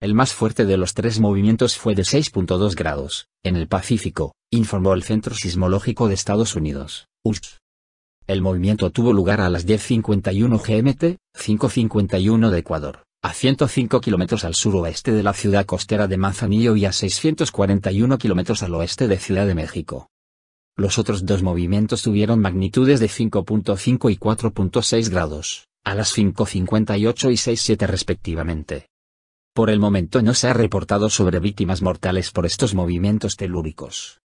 El más fuerte de los tres movimientos fue de 6.2 grados, en el Pacífico, informó el Centro Sismológico de Estados Unidos, El movimiento tuvo lugar a las 10.51 GMT, 5.51 de Ecuador, a 105 kilómetros al suroeste de la ciudad costera de Manzanillo y a 641 kilómetros al oeste de Ciudad de México. Los otros dos movimientos tuvieron magnitudes de 5.5 y 4.6 grados, a las 5.58 y 6.7 respectivamente. Por el momento no se ha reportado sobre víctimas mortales por estos movimientos telúricos.